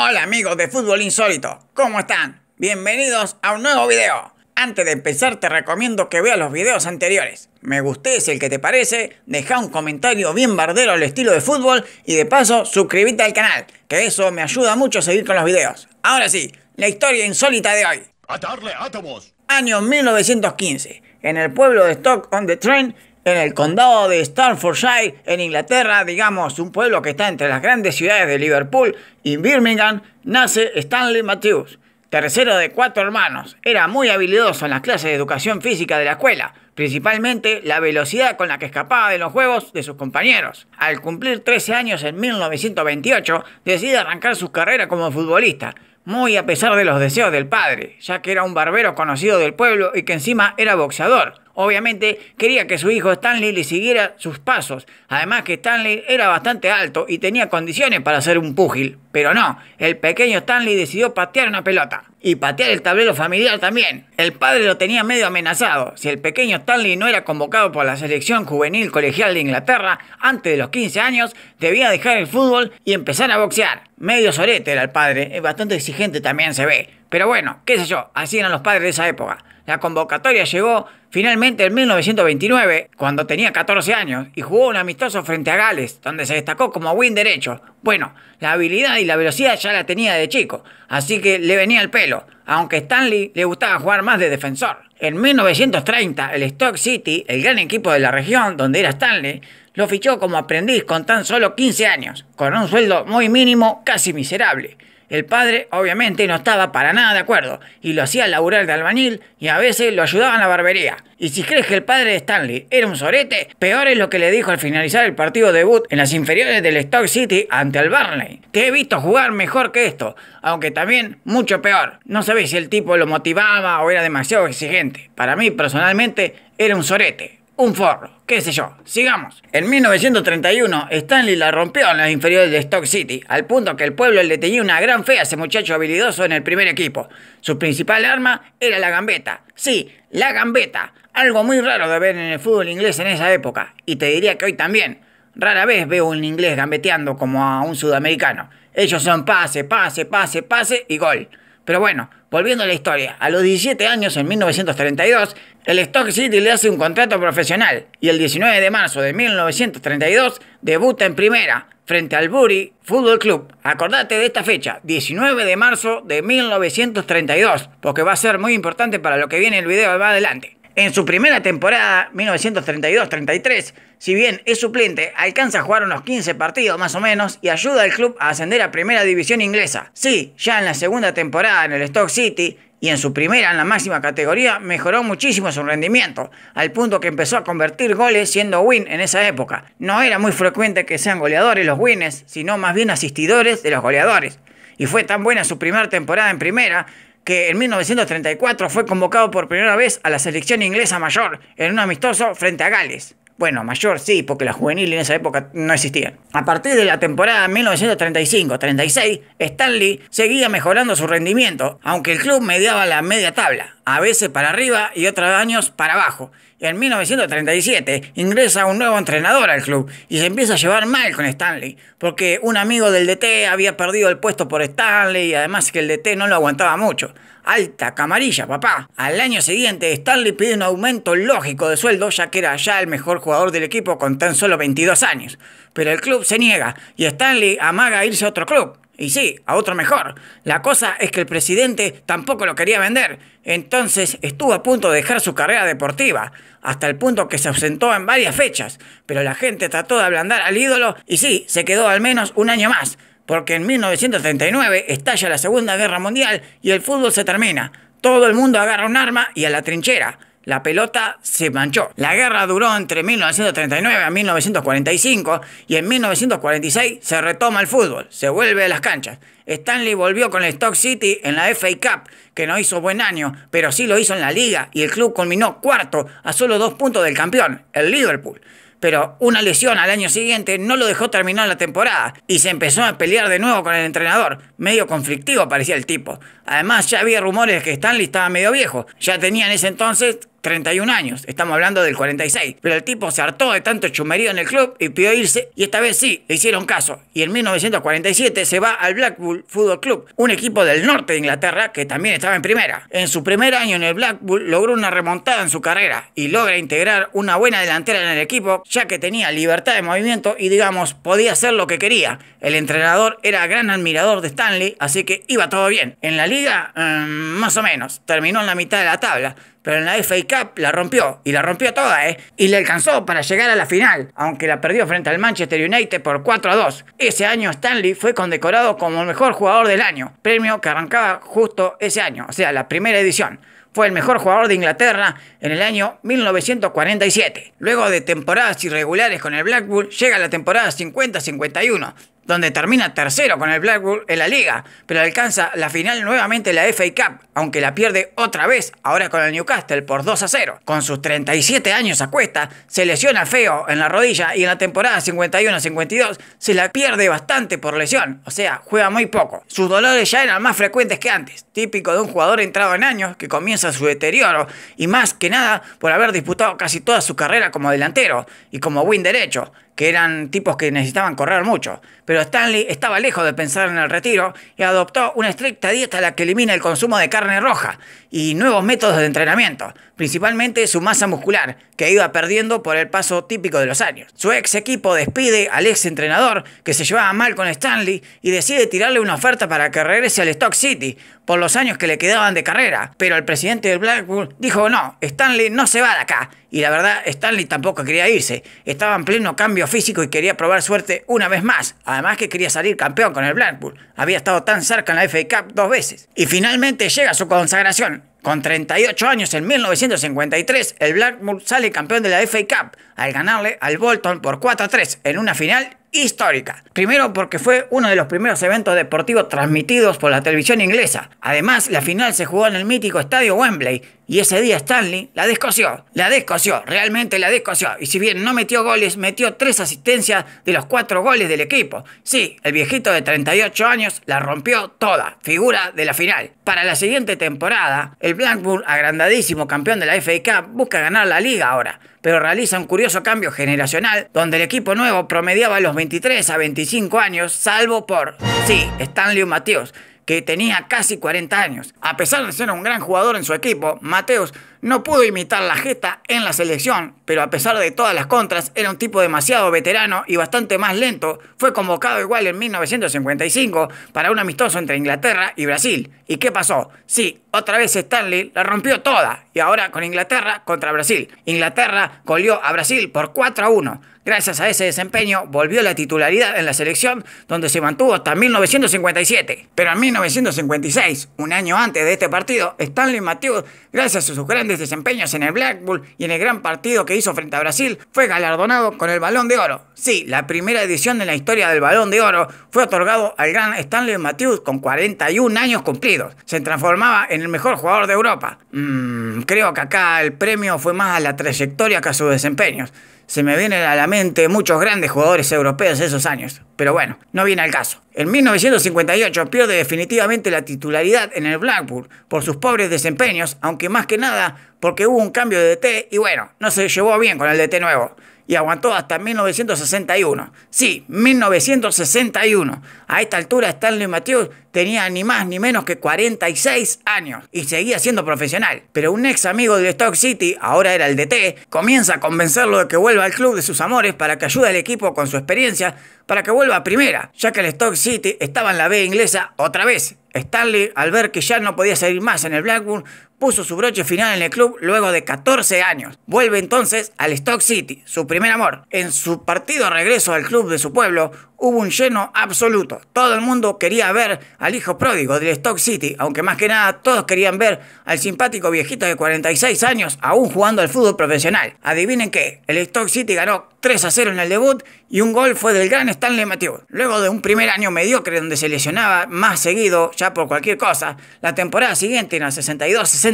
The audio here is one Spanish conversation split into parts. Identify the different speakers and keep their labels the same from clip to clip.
Speaker 1: Hola amigos de Fútbol Insólito, ¿cómo están? Bienvenidos a un nuevo video. Antes de empezar te recomiendo que veas los videos anteriores. Me guste si el que te parece, deja un comentario bien bardero al estilo de fútbol y de paso suscríbete al canal, que eso me ayuda mucho a seguir con los videos. Ahora sí, la historia insólita de hoy. darle átomos. Año 1915. En el pueblo de Stock on the Train en el condado de Staffordshire, en Inglaterra, digamos, un pueblo que está entre las grandes ciudades de Liverpool y Birmingham, nace Stanley Matthews, tercero de cuatro hermanos. Era muy habilidoso en las clases de educación física de la escuela, principalmente la velocidad con la que escapaba de los juegos de sus compañeros. Al cumplir 13 años en 1928, decide arrancar su carrera como futbolista, muy a pesar de los deseos del padre, ya que era un barbero conocido del pueblo y que encima era boxeador. Obviamente quería que su hijo Stanley le siguiera sus pasos, además que Stanley era bastante alto y tenía condiciones para ser un púgil, pero no, el pequeño Stanley decidió patear una pelota y patear el tablero familiar también. El padre lo tenía medio amenazado. Si el pequeño Stanley no era convocado por la selección juvenil colegial de Inglaterra antes de los 15 años, debía dejar el fútbol y empezar a boxear. Medio sorete era el padre, es bastante exigente también se ve. Pero bueno, qué sé yo, así eran los padres de esa época. La convocatoria llegó finalmente en 1929, cuando tenía 14 años, y jugó un amistoso frente a Gales, donde se destacó como win derecho. Bueno, la habilidad y la velocidad ya la tenía de chico, así que le venía el pelo, aunque Stanley le gustaba jugar más de defensor. En 1930, el Stock City, el gran equipo de la región donde era Stanley, lo fichó como aprendiz con tan solo 15 años, con un sueldo muy mínimo, casi miserable. El padre, obviamente, no estaba para nada de acuerdo y lo hacía laburar de albañil y a veces lo ayudaba en la barbería. Y si crees que el padre de Stanley era un sorete, peor es lo que le dijo al finalizar el partido debut en las inferiores del Stock City ante el Burnley. Te he visto jugar mejor que esto, aunque también mucho peor. No sabéis si el tipo lo motivaba o era demasiado exigente. Para mí, personalmente, era un sorete un forro, qué sé yo. Sigamos. En 1931, Stanley la rompió en las inferiores de Stock City, al punto que el pueblo le tenía una gran fe a ese muchacho habilidoso en el primer equipo. Su principal arma era la gambeta. Sí, la gambeta. Algo muy raro de ver en el fútbol inglés en esa época, y te diría que hoy también. Rara vez veo un inglés gambeteando como a un sudamericano. Ellos son pase, pase, pase, pase y gol. Pero bueno, volviendo a la historia, a los 17 años, en 1932, el Stock City le hace un contrato profesional y el 19 de marzo de 1932 debuta en primera frente al Bury Football Club. Acordate de esta fecha, 19 de marzo de 1932, porque va a ser muy importante para lo que viene el video más adelante. En su primera temporada, 1932-33, si bien es suplente, alcanza a jugar unos 15 partidos más o menos y ayuda al club a ascender a Primera División Inglesa. Sí, ya en la segunda temporada en el Stock City, y en su primera en la máxima categoría mejoró muchísimo su rendimiento, al punto que empezó a convertir goles siendo win en esa época. No era muy frecuente que sean goleadores los wins, sino más bien asistidores de los goleadores. Y fue tan buena su primera temporada en primera que en 1934 fue convocado por primera vez a la selección inglesa mayor en un amistoso frente a Gales. Bueno, mayor sí, porque la juvenil en esa época no existía. A partir de la temporada 1935-36, Stanley seguía mejorando su rendimiento, aunque el club mediaba la media tabla a veces para arriba y otros años para abajo. en 1937 ingresa un nuevo entrenador al club y se empieza a llevar mal con Stanley, porque un amigo del DT había perdido el puesto por Stanley y además que el DT no lo aguantaba mucho. Alta camarilla, papá. Al año siguiente, Stanley pide un aumento lógico de sueldo ya que era ya el mejor jugador del equipo con tan solo 22 años. Pero el club se niega y Stanley amaga irse a otro club. Y sí, a otro mejor. La cosa es que el presidente tampoco lo quería vender, entonces estuvo a punto de dejar su carrera deportiva, hasta el punto que se ausentó en varias fechas, pero la gente trató de ablandar al ídolo y sí, se quedó al menos un año más, porque en 1939 estalla la Segunda Guerra Mundial y el fútbol se termina. Todo el mundo agarra un arma y a la trinchera la pelota se manchó. La guerra duró entre 1939 a 1945 y en 1946 se retoma el fútbol, se vuelve a las canchas. Stanley volvió con el Stock City en la FA Cup, que no hizo buen año, pero sí lo hizo en la liga y el club culminó cuarto a solo dos puntos del campeón, el Liverpool pero una lesión al año siguiente no lo dejó terminar la temporada y se empezó a pelear de nuevo con el entrenador. Medio conflictivo parecía el tipo. Además ya había rumores de que Stanley estaba medio viejo. Ya tenía en ese entonces 31 años, estamos hablando del 46. Pero el tipo se hartó de tanto chumerío en el club y pidió irse, y esta vez sí, le hicieron caso. Y en 1947 se va al Blackpool Football Club, un equipo del norte de Inglaterra que también estaba en primera. En su primer año en el Blackpool logró una remontada en su carrera y logra integrar una buena delantera en el equipo, ya que tenía libertad de movimiento y, digamos, podía hacer lo que quería. El entrenador era gran admirador de Stanley, así que iba todo bien. En la liga, mm, más o menos, terminó en la mitad de la tabla, pero en la FA la rompió, y la rompió toda, ¿eh? Y le alcanzó para llegar a la final, aunque la perdió frente al Manchester United por 4 a 2. Ese año Stanley fue condecorado como el mejor jugador del año, premio que arrancaba justo ese año, o sea, la primera edición fue el mejor jugador de Inglaterra en el año 1947. Luego de temporadas irregulares con el bull llega la temporada 50-51, donde termina tercero con el Blackburn en la liga, pero alcanza la final nuevamente la FA Cup, aunque la pierde otra vez, ahora con el Newcastle por 2 a 0. Con sus 37 años a cuesta, se lesiona feo en la rodilla y en la temporada 51-52 se la pierde bastante por lesión, o sea, juega muy poco. Sus dolores ya eran más frecuentes que antes, típico de un jugador entrado en años que comienza su deterioro y más que nada por haber disputado casi toda su carrera como delantero y como win derecho que eran tipos que necesitaban correr mucho, pero Stanley estaba lejos de pensar en el retiro y adoptó una estricta dieta la que elimina el consumo de carne roja y nuevos métodos de entrenamiento, principalmente su masa muscular, que iba perdiendo por el paso típico de los años. Su ex equipo despide al ex entrenador, que se llevaba mal con Stanley, y decide tirarle una oferta para que regrese al Stock City, por los años que le quedaban de carrera, pero el presidente del Blackpool dijo no, Stanley no se va de acá, y la verdad Stanley tampoco quería irse, estaba en pleno cambio físico y quería probar suerte una vez más, además que quería salir campeón con el Blackpool, había estado tan cerca en la FA Cup dos veces. Y finalmente llega su consagración, con 38 años en 1953, el Blackburn sale campeón de la FA Cup al ganarle al Bolton por 4 3 en una final histórica. Primero porque fue uno de los primeros eventos deportivos transmitidos por la televisión inglesa. Además, la final se jugó en el mítico estadio Wembley y ese día Stanley la descoció, la descoció, realmente la descoció. Y si bien no metió goles, metió tres asistencias de los cuatro goles del equipo. Sí, el viejito de 38 años la rompió toda, figura de la final. Para la siguiente temporada, el Blackburn, agrandadísimo campeón de la FIK, busca ganar la liga ahora pero realiza un curioso cambio generacional donde el equipo nuevo promediaba los 23 a 25 años, salvo por, sí, Stanley Matthews, que tenía casi 40 años. A pesar de ser un gran jugador en su equipo, Mateos no pudo imitar la gesta en la selección, pero a pesar de todas las contras, era un tipo demasiado veterano y bastante más lento. Fue convocado igual en 1955 para un amistoso entre Inglaterra y Brasil. ¿Y qué pasó? Sí, otra vez Stanley la rompió toda y ahora con Inglaterra contra Brasil. Inglaterra colió a Brasil por 4 a 1. Gracias a ese desempeño volvió la titularidad en la selección donde se mantuvo hasta 1957. Pero en 1956, un año antes de este partido, Stanley Matthews, gracias a sus grandes desempeños en el Black Bull y en el gran partido que hizo frente a Brasil, fue galardonado con el Balón de Oro. Sí, la primera edición de la historia del Balón de Oro fue otorgado al gran Stanley Matthews con 41 años cumplidos. Se transformaba en el mejor jugador de Europa. Mm, creo que acá el premio fue más a la trayectoria que a sus desempeños se me vienen a la mente muchos grandes jugadores europeos de esos años, pero bueno, no viene al caso. En 1958 pierde definitivamente la titularidad en el Blackpool por sus pobres desempeños, aunque más que nada porque hubo un cambio de DT y bueno, no se llevó bien con el DT nuevo y aguantó hasta 1961. Sí, 1961. A esta altura Stanley Matthews tenía ni más ni menos que 46 años y seguía siendo profesional. Pero un ex amigo de Stock City, ahora era el DT, comienza a convencerlo de que vuelva al club de sus amores para que ayude al equipo con su experiencia para que vuelva a primera, ya que el Stock City estaba en la B inglesa otra vez. Stanley, al ver que ya no podía salir más en el Blackburn, puso su broche final en el club luego de 14 años. Vuelve entonces al Stock City, su primer amor. En su partido de regreso al club de su pueblo, hubo un lleno absoluto. Todo el mundo quería ver al hijo pródigo del Stock City, aunque más que nada todos querían ver al simpático viejito de 46 años aún jugando al fútbol profesional. Adivinen qué, el Stock City ganó 3 a 0 en el debut y un gol fue del gran Stanley Mathieu. Luego de un primer año mediocre donde se lesionaba más seguido ya por cualquier cosa, la temporada siguiente en la 62 60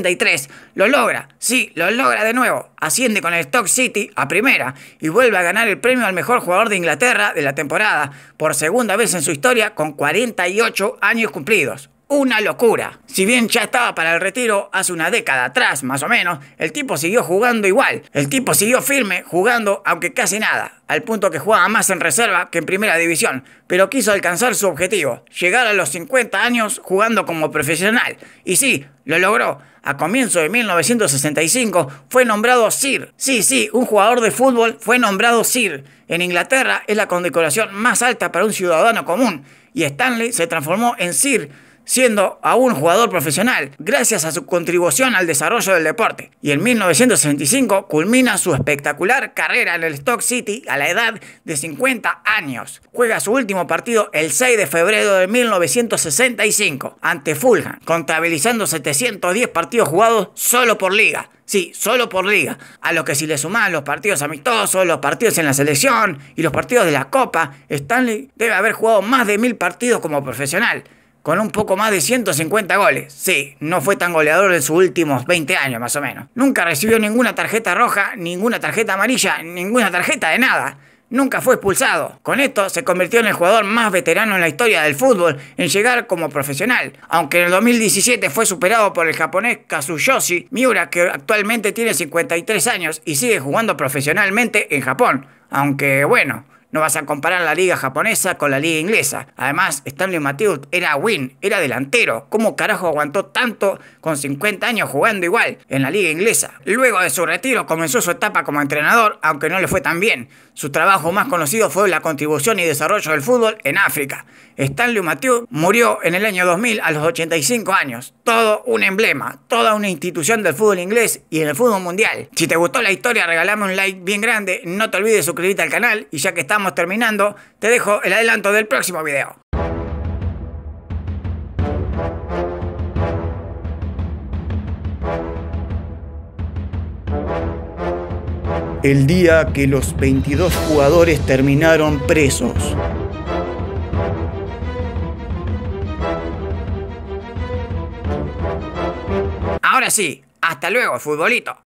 Speaker 1: lo logra, sí, lo logra de nuevo. Asciende con el Stock City a primera y vuelve a ganar el premio al mejor jugador de Inglaterra de la temporada por segunda vez en su historia con 48 años cumplidos una locura. Si bien ya estaba para el retiro hace una década atrás, más o menos, el tipo siguió jugando igual. El tipo siguió firme, jugando aunque casi nada, al punto que jugaba más en reserva que en primera división, pero quiso alcanzar su objetivo, llegar a los 50 años jugando como profesional. Y sí, lo logró. A comienzo de 1965 fue nombrado Sir. Sí, sí, un jugador de fútbol fue nombrado Sir. En Inglaterra es la condecoración más alta para un ciudadano común y Stanley se transformó en Sir siendo aún jugador profesional, gracias a su contribución al desarrollo del deporte. Y en 1965 culmina su espectacular carrera en el Stock City a la edad de 50 años. Juega su último partido el 6 de febrero de 1965 ante Fulham, contabilizando 710 partidos jugados solo por liga. Sí, solo por liga. A lo que si le suman los partidos amistosos, los partidos en la selección y los partidos de la Copa, Stanley debe haber jugado más de mil partidos como profesional con un poco más de 150 goles. Sí, no fue tan goleador en sus últimos 20 años más o menos. Nunca recibió ninguna tarjeta roja, ninguna tarjeta amarilla, ninguna tarjeta de nada. Nunca fue expulsado. Con esto se convirtió en el jugador más veterano en la historia del fútbol en llegar como profesional. Aunque en el 2017 fue superado por el japonés Kazuyoshi Miura, que actualmente tiene 53 años y sigue jugando profesionalmente en Japón. Aunque bueno, no vas a comparar la liga japonesa con la liga inglesa. Además, Stanley Mathieu era win, era delantero. ¿Cómo carajo aguantó tanto con 50 años jugando igual en la liga inglesa? Luego de su retiro comenzó su etapa como entrenador, aunque no le fue tan bien. Su trabajo más conocido fue la contribución y desarrollo del fútbol en África. Stanley Mathieu murió en el año 2000 a los 85 años. Todo un emblema, toda una institución del fútbol inglés y en el fútbol mundial. Si te gustó la historia, regálame un like bien grande. No te olvides suscribirte al canal y ya que estamos terminando, te dejo el adelanto del próximo video. El día que los 22 jugadores terminaron presos. Ahora sí, hasta luego, futbolito.